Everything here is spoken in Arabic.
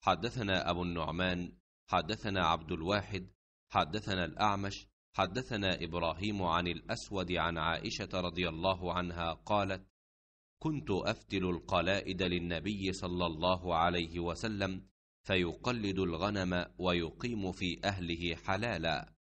حدثنا أبو النعمان حدثنا عبد الواحد حدثنا الأعمش حدثنا إبراهيم عن الأسود عن عائشة رضي الله عنها قالت كنت أفتل القلائد للنبي صلى الله عليه وسلم فيقلد الغنم ويقيم في أهله حلالا